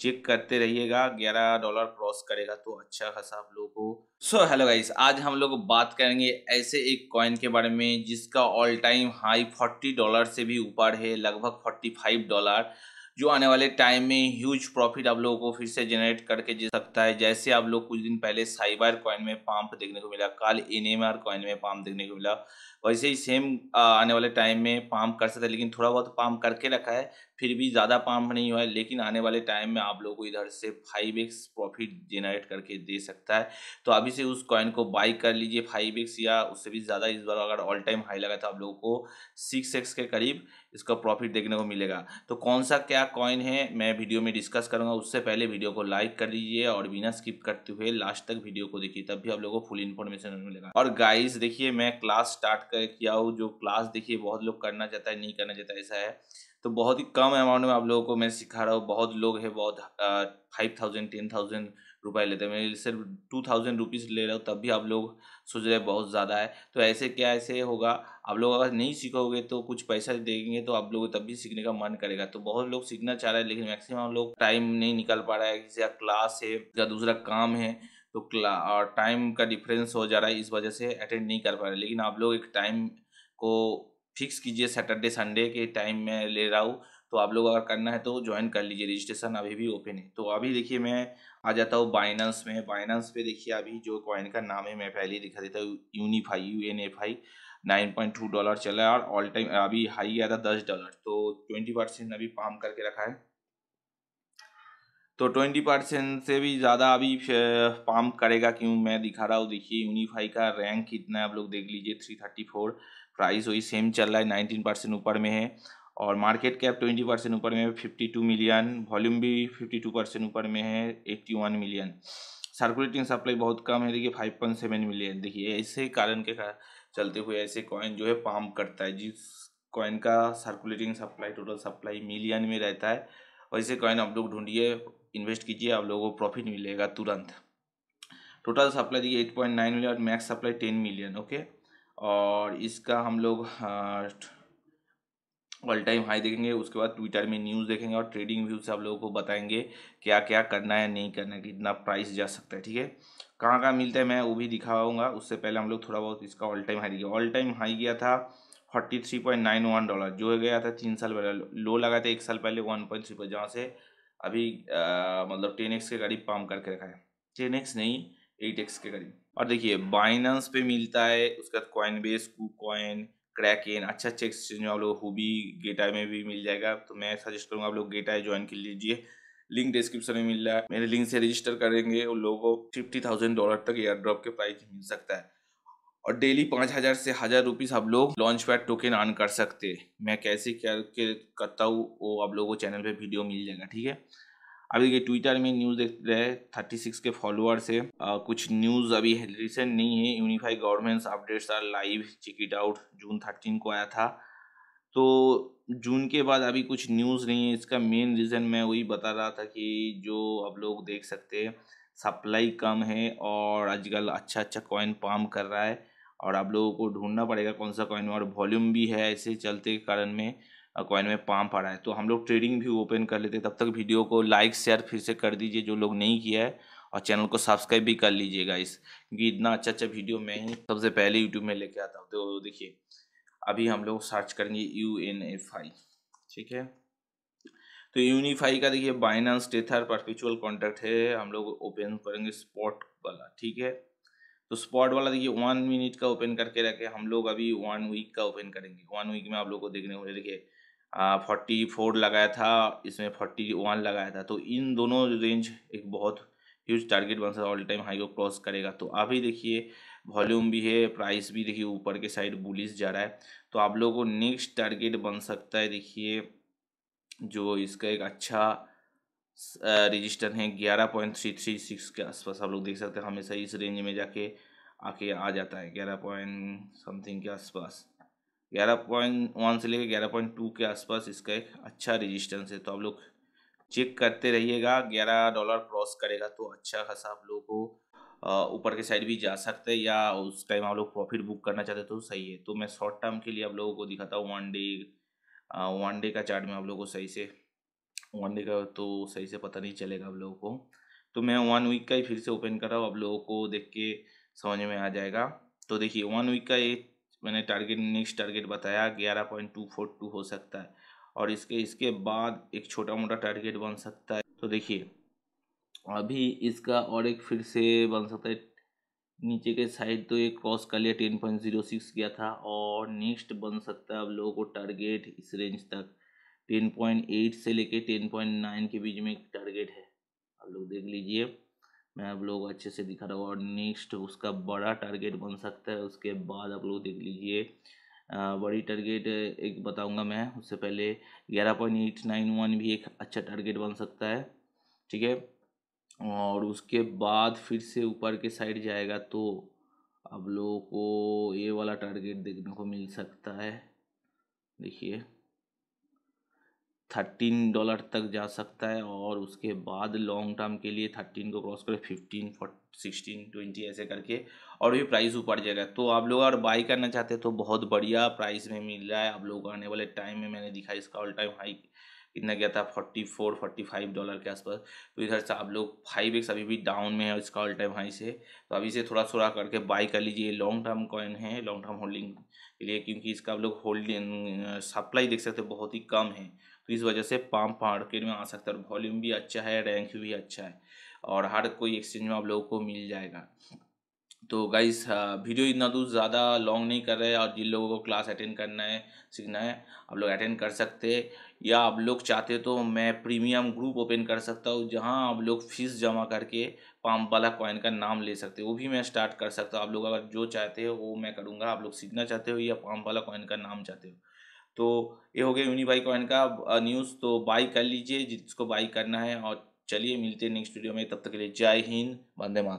check करते रहिएगा ग्यारह डॉलर क्रॉस करेगा तो अच्छा खासा आप लोगों को सो हेलो गाइस आज हम लोग बात करेंगे ऐसे एक कॉइन के बारे में जिसका all time high forty dollar से भी ऊपर है लगभग फोर्टी फाइव डॉलर जो आने वाले टाइम में ह्यूज प्रॉफिट आप लोगों को फिर से जनरेट करके दे सकता है जैसे आप लोग कुछ दिन पहले साइबर कॉइन में पाम्प देखने को मिला कल एन एम कॉइन में पाम्प देखने को मिला वैसे ही सेम आने वाले टाइम में पाम कर सकते हैं लेकिन थोड़ा बहुत पाम करके रखा है फिर भी ज़्यादा पाम नहीं हुआ है लेकिन आने वाले टाइम में आप लोगों को इधर से फाइव एक्स प्रॉफिट जेनरेट करके दे सकता है तो अभी से उस कॉइन को बाई कर लीजिए फाइव एक्स या उससे भी ज़्यादा इस बार अगर ऑल टाइम हाई लगा तो आप लोगों को सिक्स एक्स के करीब इसका प्रॉफिट देखने को मिलेगा तो कौन सा क्या कॉइन है मैं वीडियो में डिस्कस करूँगा उससे पहले वीडियो को लाइक कर लीजिए और बिना स्किप करते हुए लास्ट तक वीडियो को देखिए तब भी आप लोगों को फुल इन्फॉर्मेशन मिलेगा और गाइज देखिए मैं क्लास स्टार्ट किया जो क्लास देखिए बहुत लोग करना चाहता है नहीं करना चाहता है ऐसा है तो बहुत ही कम अमाउंट में आप लोगों को मैं सिखा रहा हूँ बहुत लोग है बहुत फाइव थाउजेंड टेन थाउजेंड रुपये लेते हैं मैं सिर्फ टू थाउजेंड रुपीज़ ले रहा हूँ तब भी आप लोग सोच रहे बहुत ज़्यादा है तो ऐसे क्या ऐसे होगा आप लोग अगर नहीं सीखोगे तो कुछ पैसा देंगे तो आप लोग तब भी सीखने का मन करेगा तो बहुत लोग सीखना चाह रहे हैं लेकिन मैक्सिमम लोग टाइम नहीं निकल पा रहा है किसी का क्लास है या दूसरा काम है तो टाइम का डिफरेंस हो जा रहा है इस वजह से अटेंड नहीं कर पा रहे लेकिन आप लोग एक टाइम को फिक्स कीजिए सैटरडे संडे के टाइम में ले रहा हूँ तो आप लोग अगर करना है तो ज्वाइन कर लीजिए रजिस्ट्रेशन अभी भी ओपन है तो अभी देखिए मैं आ जाता हूँ बाइनेंस में बाइनेंस पे देखिए अभी जो कॉइन का नाम है मैं पहले ही दिखा देता हूँ Unifi U N F I nine point two dollar चला है और ऑल टाइम अभी हाई गया था दस डॉलर तो ट्वेंटी परसेंट अभी पाम करके रखा है तो ट्वेंटी परसेंट से भी ज़्यादा अभी पाम करेगा क्यों मैं दिखा रहा हूँ देखिए यूनिफाई का रैंक कितना है आप लोग देख लीजिए थ्री थर्टी फोर प्राइस वही सेम चल रहा है नाइनटीन परसेंट ऊपर में है और मार्केट कैप ट्वेंटी परसेंट ऊपर में है फिफ्टी टू मिलियन वॉल्यूम भी फिफ्टी टू परसेंट ऊपर में है eighty one million circulating supply बहुत कम है देखिए फाइव पॉइंट सेवन मिलियन देखिए ऐसे कारण के चलते हुए ऐसे कॉइन जो है पाम करता है जिस कॉइन का circulating supply total supply million में रहता है वैसे कॉइन आप लोग ढूंढिए इन्वेस्ट कीजिए आप लोगों को प्रॉफिट मिलेगा तुरंत टोटल सप्लाई देखिए एट पॉइंट नाइन मिलियन और max supply ten million okay और इसका हम लोग हाँ, ऑल टाइम हाई देखेंगे उसके बाद ट्विटर में न्यूज़ देखेंगे और ट्रेडिंग व्यू से आप लोगों को बताएंगे क्या क्या करना है नहीं करना है कितना प्राइस जा सकता है ठीक है कहाँ कहाँ मिलता है मैं वो भी दिखाऊंगा उससे पहले हम लोग थोड़ा बहुत इसका ऑल टाइम हाई देखिए ऑल टाइम हाई गया था forty three point nine one dollar जो गया था तीन साल पहले लो लगा था एक साल पहले वन पॉइंट थ्री पर जहाँ से अभी आ, मतलब टेन एक्स के करीब पाम करके रखा है टेन एक्स नहीं एट एक्स के करीब और देखिए बाइनेंस पे मिलता है उसके बाद कॉइन बेस कू कॉइन इन अच्छा अच्छा एक्सचेंज में आप लोग हुबी गेटा में भी मिल जाएगा तो मैं सजेस्ट करूँगा आप लोग गेटा ज्वाइन कर लीजिए लिंक डिस्क्रिप्शन में मिल रहा है मेरे लिंक से रजिस्टर करेंगे उन लोगों को फिफ्टी थाउजेंड डॉलर तक एयर ड्रॉप के प्राइस मिल सकता है और डेली पाँच हज़ार से हज़ार रुपीज़ आप लोग लॉन्च पैड टोकन अर्न कर सकते मैं कैसे क्या करता हूँ वो आप लोगों को चैनल पे वीडियो मिल जाएगा ठीक है अभी ये ट्विटर में न्यूज़ देख रहे थर्टी सिक्स के फॉलोअर्स है आ, कुछ न्यूज़ अभी रिसेंट नहीं है unified governments updates are live check it out June thirteen को आया था तो जून के बाद अभी कुछ न्यूज़ नहीं है इसका मेन रीज़न मैं वही बता रहा था कि जो आप लोग देख सकते हैं सप्लाई कम है और आजकल अच्छा अच्छा कॉइन पाम कर रहा है और आप लोगों को ढूंढना पड़ेगा कौन सा कॉइन और वॉल्यूम भी है ऐसे चलते के कारण में कॉइन में पाम पड़ा है तो हम लोग ट्रेडिंग भी ओपन कर लेते हैं तब तक वीडियो को लाइक शेयर फिर से कर दीजिए जो लोग नहीं किया है और चैनल को सब्सक्राइब भी कर लीजिएगा इस क्योंकि इतना अच्छा अच्छा वीडियो मैं ही सबसे पहले यूट्यूब में लेके आता हूँ तो देखिए अभी हम लोग सर्च करेंगे यू एन एफ आई ठीक है तो यूनिफाई का देखिए बाइनांस टेथर परपिचुअल कॉन्ट्रैक्ट है हम लोग ओपन करेंगे स्पॉट वाला ठीक है तो स्पॉट वाला देखिए वन मिनट का ओपन करके रखे हम लोग अभी वन वीक का ओपन करेंगे वन वीक में आप लोग को देखने को देखिए फोर्टी फोर लगाया था इसमें फोर्टी वन लगाया था तो इन दोनों रेंज एक बहुत ह्यूज टारगेट बन सकता है ऑल टाइम हाई को क्रॉस करेगा तो अभी देखिए वॉल्यूम भी है प्राइस भी देखिए ऊपर के साइड बुलिस जा रहा है तो आप लोगों को नेक्स्ट टारगेट बन सकता है देखिए जो इसका एक अच्छा रजिस्टर है ग्यारह पॉइंट थ्री थ्री सिक्स के आसपास आप लोग देख सकते हैं हमेशा इस रेंज में जाके आके आ जाता है ग्यारह पॉइंट समथिंग के आसपास ग्यारह पॉइंट वन से लेकर ग्यारह पॉइंट टू के आसपास इसका एक अच्छा रजिस्टेंस है तो आप लोग चेक करते रहिएगा ग्यारह डॉलर क्रॉस करेगा तो अच्छा खासा आप लोगों को ऊपर के साइड भी जा सकते हैं या उस टाइम आप लोग प्रॉफिट बुक करना चाहते तो सही है तो मैं शॉर्ट टर्म के लिए आप लोगों को दिखाता हूँ वन डे वन डे का चार्ट में आप लोगों को सही से वन डे का तो सही से पता नहीं चलेगा आप लोगों को तो मैं वन वीक का ही फिर से ओपन कर रहा हूँ आप लोगों को देख के समझ में आ जाएगा तो देखिए वन वीक का ये मैंने टारगेट नेक्स्ट टारगेट बताया ग्यारह पॉइंट टू फोर टू हो सकता है और इसके इसके बाद एक छोटा मोटा टारगेट बन सकता है तो देखिए अभी इसका और एक फिर से बन सकता है नीचे के साइड तो ये क्रॉस कर लिया टेन पॉइंट जीरो सिक्स किया था और नेक्स्ट बन सकता है आप लोगों को टारगेट इस रेंज तक टेन पॉइंट एट से लेके टेन पॉइंट नाइन के बीच में एक टारगेट है आप लोग देख लीजिए मैं आप लोग अच्छे से दिखा रहा हूँ और नेक्स्ट उसका बड़ा टारगेट बन सकता है उसके बाद आप लोग देख लीजिए बड़ी टारगेट एक बताऊँगा मैं उससे पहले ग्यारह पॉइंट एट नाइन वन भी एक अच्छा टारगेट बन सकता है ठीक है और उसके बाद फिर से ऊपर के साइड जाएगा तो आप लोगों को ये वाला टारगेट देखने को मिल सकता है देखिए थर्टीन डॉलर तक जा सकता है और उसके बाद लॉन्ग टर्म के लिए थर्टीन को क्रॉस करें फिफ्टीन सिक्सटीन ट्वेंटी ऐसे करके और भी प्राइस ऊपर जाएगा तो आप लोग अगर बाई करना चाहते हैं तो बहुत बढ़िया प्राइस में मिल रहा है आप लोग आने वाले टाइम में मैंने दिखा इसका ऑल टाइम हाई कितना गया था forty four forty five dollar के आसपास तो इधर से आप लोग फाइव एक्स अभी भी डाउन में है इसका ऑल टाइम हाई से तो अभी से थोड़ा थोड़ा करके बाई कर लीजिए लॉन्ग टर्म कॉइन है लॉन्ग टर्म होल्डिंग के लिए क्योंकि इसका आप लोग होल्डिंग सप्लाई देख सकते हो बहुत ही कम है तो इस वजह से पाम मार्केट में आ सकता है और वॉल्यूम भी अच्छा है रैंक भी अच्छा है और हर कोई एक्सचेंज में आप लोगों को मिल जाएगा तो गाइस हाँ, वीडियो इतना दूर तो ज़्यादा लॉन्ग नहीं कर रहे और जिन लोगों को क्लास अटेंड करना है सीखना है आप लोग अटेंड कर सकते या आप लोग चाहते तो मैं प्रीमियम ग्रुप ओपन कर सकता हूँ जहाँ आप लोग फीस जमा करके पाम वाला कॉइन का नाम ले सकते हो वो भी मैं स्टार्ट कर सकता हूँ आप लोग अगर जो चाहते हो वो मैं करूँगा आप लोग सीखना चाहते हो या पाम वाला कॉइन का नाम चाहते हो तो ये हो गया यूनिबाई कॉइन का न्यूज़ तो बाई कर लीजिए जिसको बाई करना है और चलिए मिलते हैं नेक्स्ट वीडियो में तब तक के लिए जय हिंद वंदे माता